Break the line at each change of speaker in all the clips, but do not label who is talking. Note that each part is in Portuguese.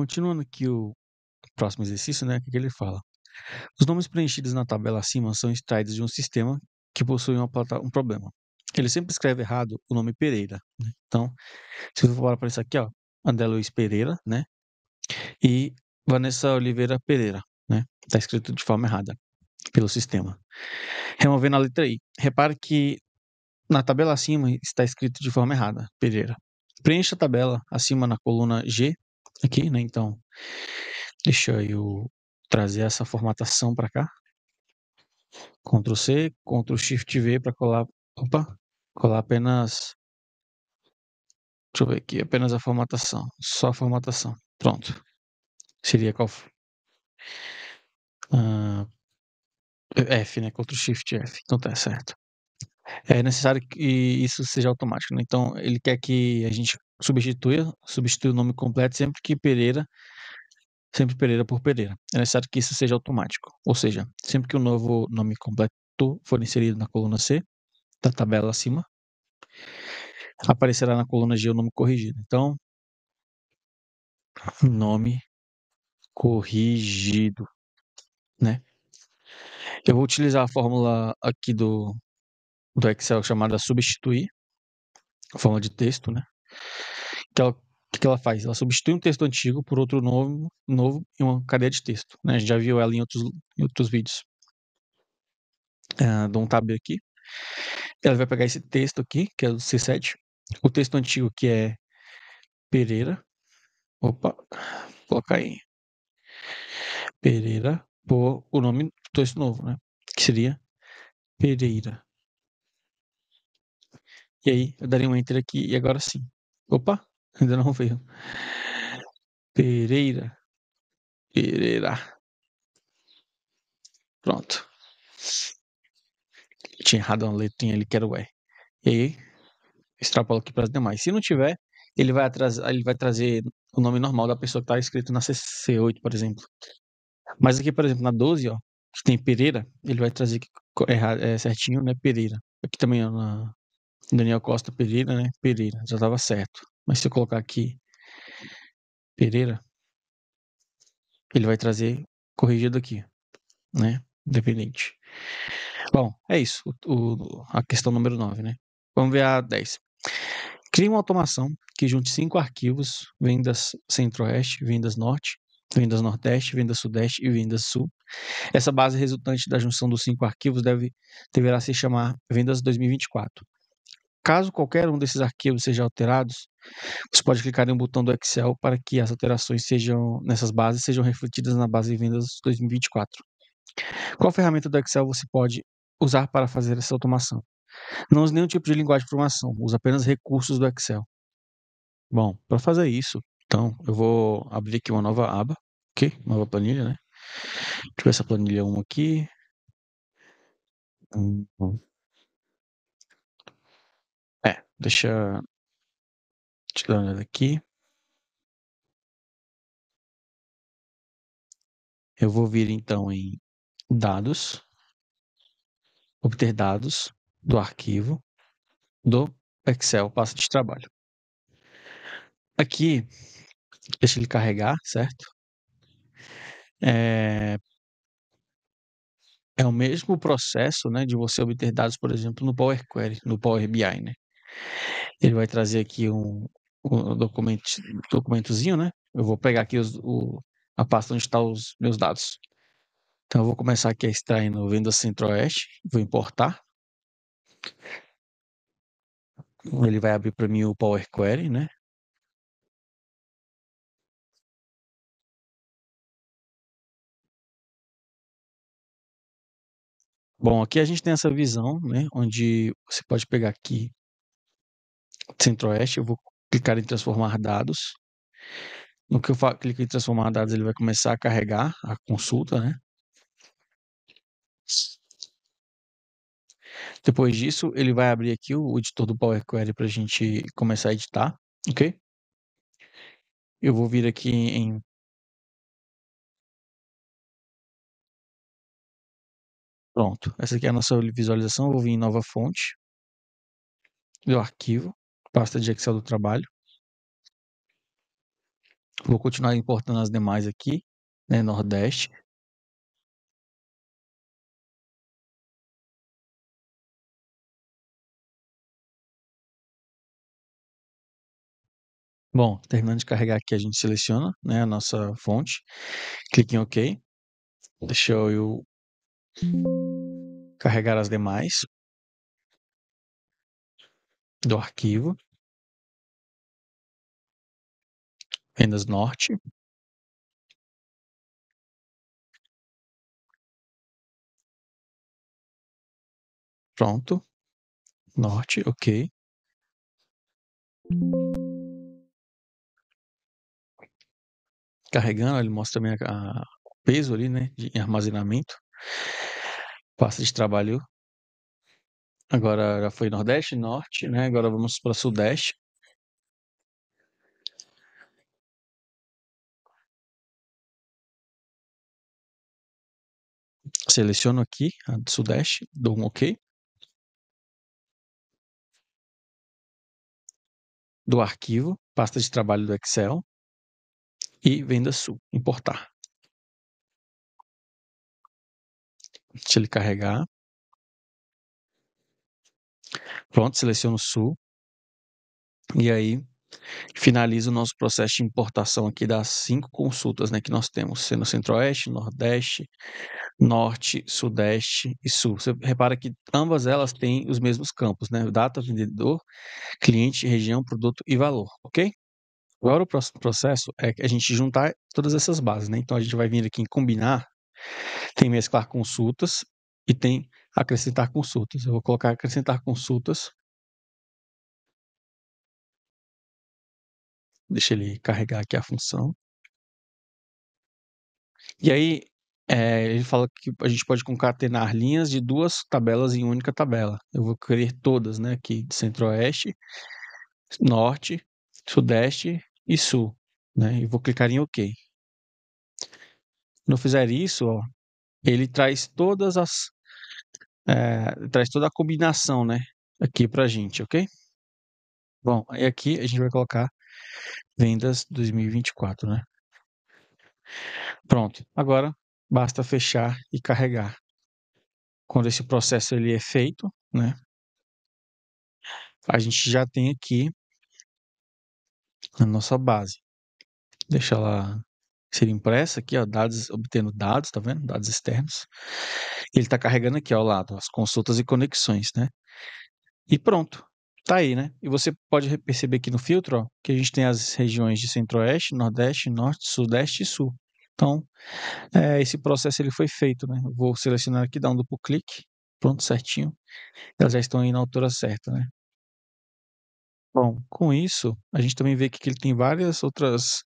Continuando aqui o próximo exercício, né? O que ele fala? Os nomes preenchidos na tabela acima são extraídos de um sistema que possui uma, um problema. Ele sempre escreve errado o nome Pereira. Né? Então, se você for para isso aqui, ó, André Luiz Pereira, né? E Vanessa Oliveira Pereira, né? Está escrito de forma errada pelo sistema. Removendo a letra I. Repare que na tabela acima está escrito de forma errada, Pereira. Preencha a tabela acima na coluna G aqui, né? Então, deixa eu trazer essa formatação para cá. Ctrl C, Ctrl Shift V para colar, opa, colar apenas Deixa eu ver aqui, apenas a formatação, só a formatação. Pronto. Seria qual ah, F, né? Ctrl Shift F. Então tá certo. É necessário que isso seja automático, né? Então ele quer que a gente substituir, substituir o nome completo sempre que Pereira, sempre Pereira por Pereira. É necessário que isso seja automático, ou seja, sempre que o um novo nome completo for inserido na coluna C da tabela acima, aparecerá na coluna G o nome corrigido. Então, nome corrigido, né? Eu vou utilizar a fórmula aqui do, do Excel chamada substituir, a forma de texto, né? que ela, que ela faz? Ela substitui um texto antigo por outro novo, novo em uma cadeia de texto. Né? A gente já viu ela em outros, em outros vídeos. Uh, dou um tab aqui. Ela vai pegar esse texto aqui, que é o C7, o texto antigo que é Pereira. Opa, vou colocar aí. Pereira, por o nome do texto novo, né? Que seria Pereira. E aí, eu daria um enter aqui e agora sim. Opa, ainda não veio. Pereira. Pereira. Pronto. Tinha errado uma letrinha ali que era o E aí, extrapola aqui para as demais. Se não tiver, ele vai, atrasar, ele vai trazer o nome normal da pessoa que está escrito na CC8, por exemplo. Mas aqui, por exemplo, na 12, ó, que tem Pereira, ele vai trazer aqui, é, é certinho, né? Pereira. Aqui também ó, na, Daniel Costa Pereira, né? Pereira, já estava certo. Mas se eu colocar aqui Pereira, ele vai trazer corrigido aqui, né? Independente. Bom, é isso. O, o, a questão número 9, né? Vamos ver a 10. Crie uma automação que junte cinco arquivos, vendas centro-oeste, vendas norte, vendas nordeste, vendas sudeste e vendas sul. Essa base resultante da junção dos cinco arquivos deve, deverá se chamar vendas 2024. Caso qualquer um desses arquivos seja alterados, você pode clicar em um botão do Excel para que as alterações sejam nessas bases sejam refletidas na base de vendas 2024. Qual ferramenta do Excel você pode usar para fazer essa automação? Não use nenhum tipo de linguagem de programação, use apenas recursos do Excel. Bom, para fazer isso, então eu vou abrir aqui uma nova aba, ok? Nova planilha, né? Deixa eu ver essa planilha 1 aqui. Hum,
Deixa. Tirando ele aqui. Eu vou vir então em dados,
obter dados do arquivo do Excel pasta de trabalho. Aqui, deixa ele carregar, certo? É, é o mesmo processo né, de você obter dados, por exemplo, no Power Query, no Power BI. Né? Ele vai trazer aqui um, um documento, documentozinho, né? Eu vou pegar aqui os, o, a pasta onde estão tá os meus dados. Então, eu vou começar aqui a extrair no vendas centro-oeste, vou importar.
Ele vai abrir para mim o Power Query, né?
Bom, aqui a gente tem essa visão, né? Onde você pode pegar aqui centro-oeste, eu vou clicar em transformar dados. No que eu clico em transformar dados, ele vai começar a carregar a consulta, né? Depois disso, ele vai abrir aqui o editor do Power Query para a gente começar a editar, ok? Eu vou vir aqui em Pronto, essa aqui é a nossa visualização. Eu vou vir em nova fonte do arquivo pasta de Excel do trabalho. Vou continuar
importando as demais aqui, né, Nordeste. Bom, terminando de carregar aqui, a gente seleciona né, a
nossa fonte, clique em OK. Deixa eu carregar as demais do
arquivo. Vendas Norte. Pronto. Norte, ok.
Carregando, ele mostra também o peso ali, né, de armazenamento. Pasta de trabalho Agora já foi Nordeste, Norte, né? Agora vamos
para Sudeste. Seleciono aqui a do Sudeste, dou um OK. Do arquivo, pasta de trabalho do Excel e venda sul, importar. Deixa ele
carregar. Pronto, seleciono sul. E aí finaliza o nosso processo de importação aqui das cinco consultas né, que nós temos, sendo Centro-Oeste, Nordeste, Norte, Sudeste e Sul. Você repara que ambas elas têm os mesmos campos, né? Data, vendedor, cliente, região, produto e valor, ok? Agora o próximo processo é a gente juntar todas essas bases, né? Então a gente vai vir aqui em combinar, tem mesclar consultas, e tem acrescentar consultas. Eu vou colocar acrescentar consultas.
Deixa ele carregar aqui a função.
E aí, é, ele fala que a gente pode concatenar linhas de duas tabelas em única tabela. Eu vou querer todas, né? Aqui de centro-oeste, norte, sudeste e sul. Né? E vou clicar em OK. Quando eu fizer isso, ó, ele traz todas as é, traz toda a combinação, né, aqui para gente, ok? Bom, e aqui a gente vai colocar vendas 2024, né? Pronto. Agora basta fechar e carregar. Quando esse processo ele é feito, né? A gente já tem aqui a nossa base. Deixa ela ser impressa aqui, ó, dados, obtendo dados, tá vendo? Dados externos. Ele está carregando aqui ao lado as consultas e conexões, né? E pronto, tá aí, né? E você pode perceber aqui no filtro, ó, que a gente tem as regiões de centro-oeste, nordeste, norte, sudeste e sul. Então, é, esse processo ele foi feito, né? vou selecionar aqui, dar um duplo clique, pronto, certinho. Elas já estão aí na altura certa, né? Bom, com isso, a gente também vê que ele tem várias outras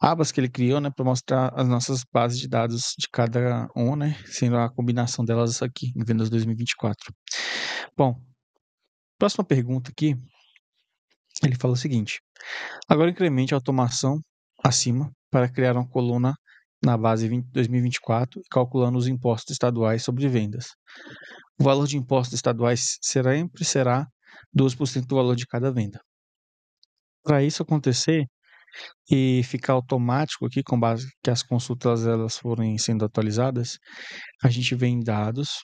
abas que ele criou, né, para mostrar as nossas bases de dados de cada um, né, sendo a combinação delas aqui em Windows 2024. Bom, próxima pergunta aqui, ele fala o seguinte: agora incremente a automação acima para criar uma coluna na base 20, 2024, calculando os impostos estaduais sobre vendas. O valor de impostos estaduais sempre será 2% do valor de cada venda. Para isso acontecer, e ficar automático aqui, com base que as consultas elas forem sendo atualizadas, a gente vem em dados,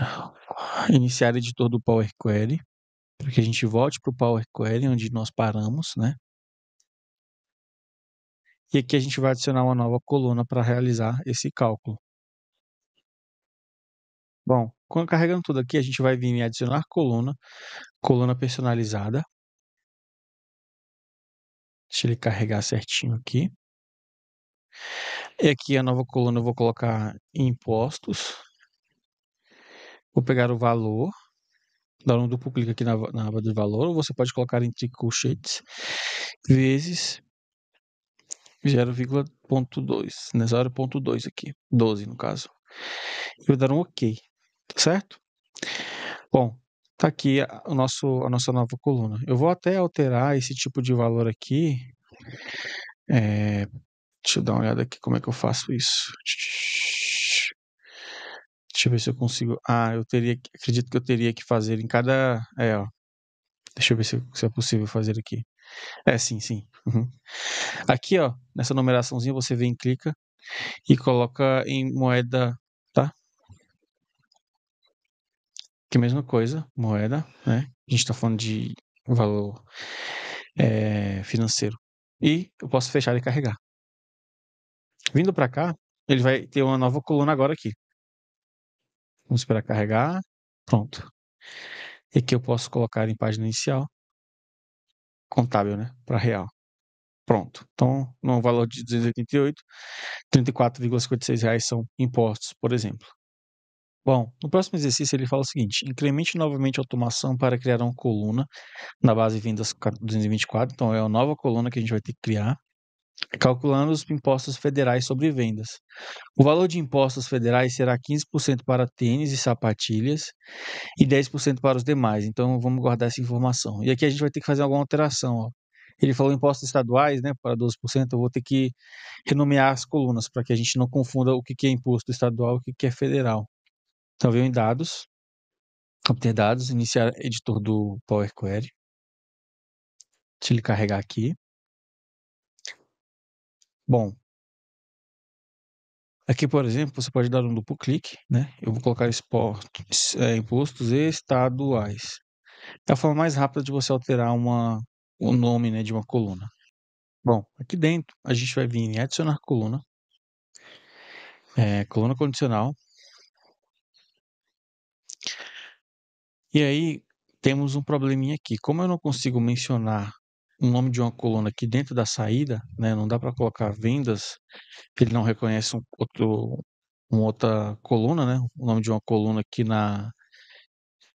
ah, iniciar editor do Power Query, para que a gente volte para o Power Query, onde nós paramos, né? E aqui a gente vai adicionar uma nova coluna para realizar esse cálculo. Bom, carregando tudo aqui, a gente vai vir em adicionar coluna, coluna personalizada,
Deixa ele carregar certinho aqui.
E aqui a nova coluna eu vou colocar impostos. Vou pegar o valor. Dar um duplo clique aqui na, na aba de valor. Ou você pode colocar em trickle Vezes 0,2. Né? 0,2 aqui. 12 no caso. E vou dar um OK. Tá certo? Bom, Tá aqui a, o nosso, a nossa nova coluna. Eu vou até alterar esse tipo de valor aqui. É, deixa eu dar uma olhada aqui como é que eu faço isso. Deixa eu ver se eu consigo. Ah, eu teria. Acredito que eu teria que fazer em cada. É, ó. Deixa eu ver se, se é possível fazer aqui. É, sim, sim. Uhum. Aqui, ó, nessa numeraçãozinha, você vem, clica e coloca em moeda que a mesma coisa, moeda, né? A gente está falando de valor é, financeiro. E eu posso fechar e carregar. Vindo para cá, ele vai ter uma nova coluna agora aqui. Vamos esperar carregar. Pronto. E aqui eu posso colocar em página inicial. Contábil, né? Para real.
Pronto. Então,
no valor de 288, R$ 34,56 são impostos, por exemplo. Bom, no próximo exercício ele fala o seguinte: incremente novamente a automação para criar uma coluna na base vendas 224. Então, é a nova coluna que a gente vai ter que criar, calculando os impostos federais sobre vendas. O valor de impostos federais será 15% para tênis e sapatilhas e 10% para os demais. Então, vamos guardar essa informação. E aqui a gente vai ter que fazer alguma alteração. Ó. Ele falou impostos estaduais, né, para 12%. Eu vou ter que renomear as colunas para que a gente não confunda o que é imposto estadual e o que é federal então veio em dados, obter dados, iniciar editor do Power Query.
Deixa ele carregar aqui.
Bom, aqui, por exemplo, você pode dar um duplo clique, né? Eu vou colocar export é, impostos estaduais. É a forma mais rápida de você alterar uma, o nome né, de uma coluna. Bom, aqui dentro a gente vai vir em adicionar coluna, é, coluna condicional, E aí temos um probleminha aqui. Como eu não consigo mencionar o nome de uma coluna aqui dentro da saída, né, não dá para colocar vendas, ele não reconhece um outro, uma outra coluna, né, o nome de uma coluna aqui na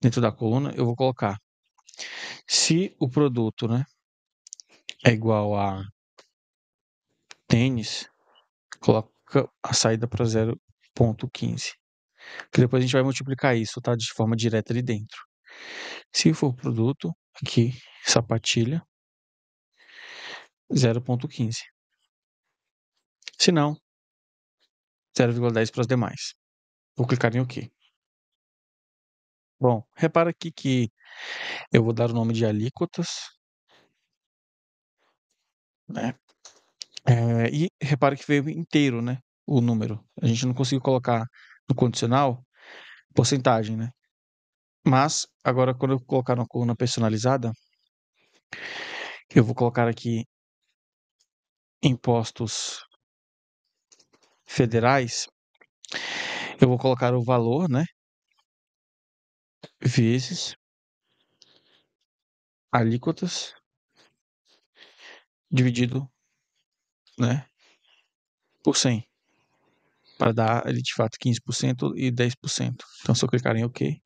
dentro da coluna, eu vou colocar. Se o produto né, é igual a tênis, coloca a saída para 0.15 que depois a gente vai multiplicar isso, tá? De forma direta ali dentro. Se for produto, aqui, sapatilha, 0.15. Se não, 0,10 para as demais. Vou clicar em OK. Bom, repara aqui que eu vou dar o nome de alíquotas. Né? É, e repara que veio inteiro, né? O número. A gente não conseguiu colocar no condicional, porcentagem, né? Mas, agora, quando eu colocar na coluna personalizada, eu vou colocar aqui impostos federais. Eu vou colocar o valor,
né? Vezes
alíquotas dividido, né? Por 100 para dar ele de fato 15% e 10%. Então, se eu clicar em OK,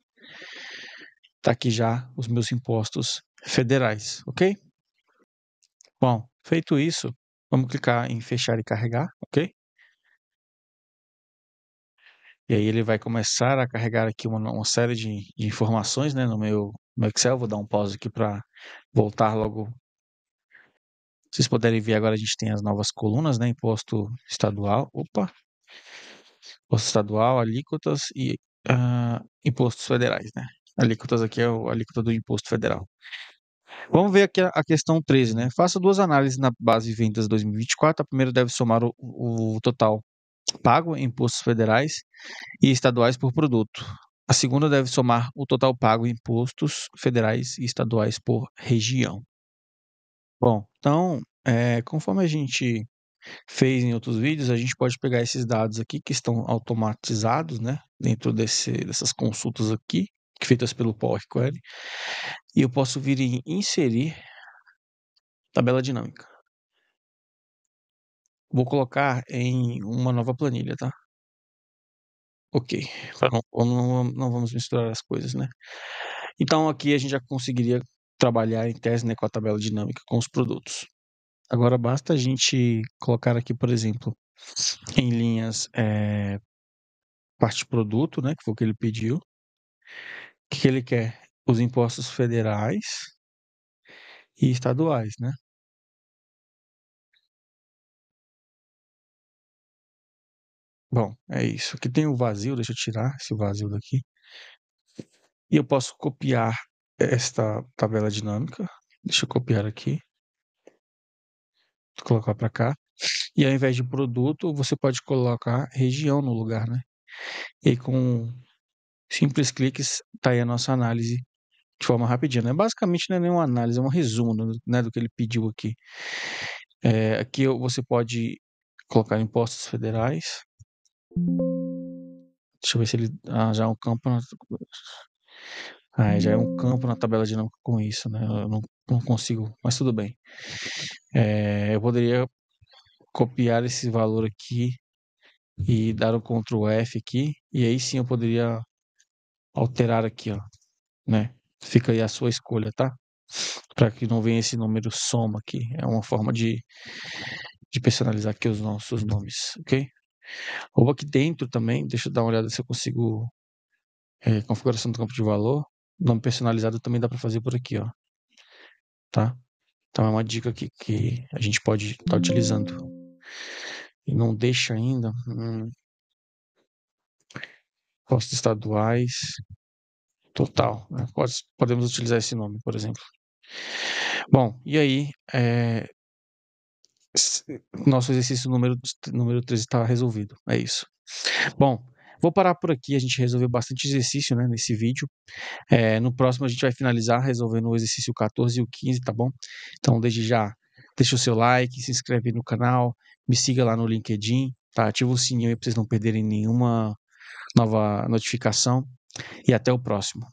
está aqui já os meus impostos federais, ok? Bom, feito isso, vamos clicar em fechar e carregar, ok? E aí ele vai começar a carregar aqui uma, uma série de, de, informações né, no meu, meu Excel. Vou dar um pause aqui para voltar logo. Vocês puderem ver agora a gente tem as novas colunas, né? Imposto estadual. Opa, imposto estadual, alíquotas e uh, impostos federais, né? Alíquotas aqui é o alíquota do imposto federal. Vamos ver aqui a questão 13, né? Faça duas análises na base de vendas 2024. A primeira deve somar o, o total pago em impostos federais e estaduais por produto. A segunda deve somar o total pago em impostos federais e estaduais por região. Bom, então, é, conforme a gente fez em outros vídeos, a gente pode pegar esses dados aqui que estão automatizados, né, dentro desse, dessas consultas aqui, feitas pelo Power Query, e eu posso vir em inserir tabela dinâmica. Vou colocar em uma nova planilha, tá? Ok, tá. não, não, não vamos misturar as coisas, né? Então aqui a gente já conseguiria trabalhar em tese né, com a tabela dinâmica com os produtos. Agora basta a gente colocar aqui, por exemplo, em linhas é, parte produto, né, que foi o que ele pediu. O que, ele quer? Os impostos federais
e estaduais, né?
Bom, é isso. Aqui tem o vazio, deixa eu tirar esse vazio daqui. E eu posso copiar esta tabela dinâmica. Deixa eu copiar aqui colocar para cá. E ao invés de produto, você pode colocar região no lugar, né? E com simples cliques, tá aí a nossa análise de forma rapidinha, né? Basicamente não é nenhuma análise, é um resumo né, do né, que ele pediu aqui. É, aqui você pode colocar impostos federais. Deixa eu ver se ele. Ah, já é um campo. Na... Ah, já é um campo na tabela dinâmica com isso, né? Eu não não consigo, mas tudo bem. É, eu poderia copiar esse valor aqui e dar o Ctrl F aqui, e aí sim eu poderia alterar aqui, ó, né? Fica aí a sua escolha, tá? Para que não venha esse número soma aqui. É uma forma de, de personalizar aqui os nossos nomes, ok? Ou aqui dentro também, deixa eu dar uma olhada se eu consigo é, configuração do campo de valor. Nome personalizado também dá para fazer por aqui, ó tá? Então é uma dica que, que a gente pode estar tá utilizando. E não deixa ainda hum, costas estaduais total. Né? Podemos utilizar esse nome, por exemplo. Bom, e aí, é, nosso exercício número, número 13 está resolvido. É isso. Bom, Vou parar por aqui, a gente resolveu bastante exercício né, nesse vídeo. É, no próximo a gente vai finalizar resolvendo o exercício 14 e o 15, tá bom? Então, desde já, deixa o seu like, se inscreve no canal, me siga lá no LinkedIn, tá? Ativa o sininho aí para vocês não perderem nenhuma nova notificação. E até o próximo.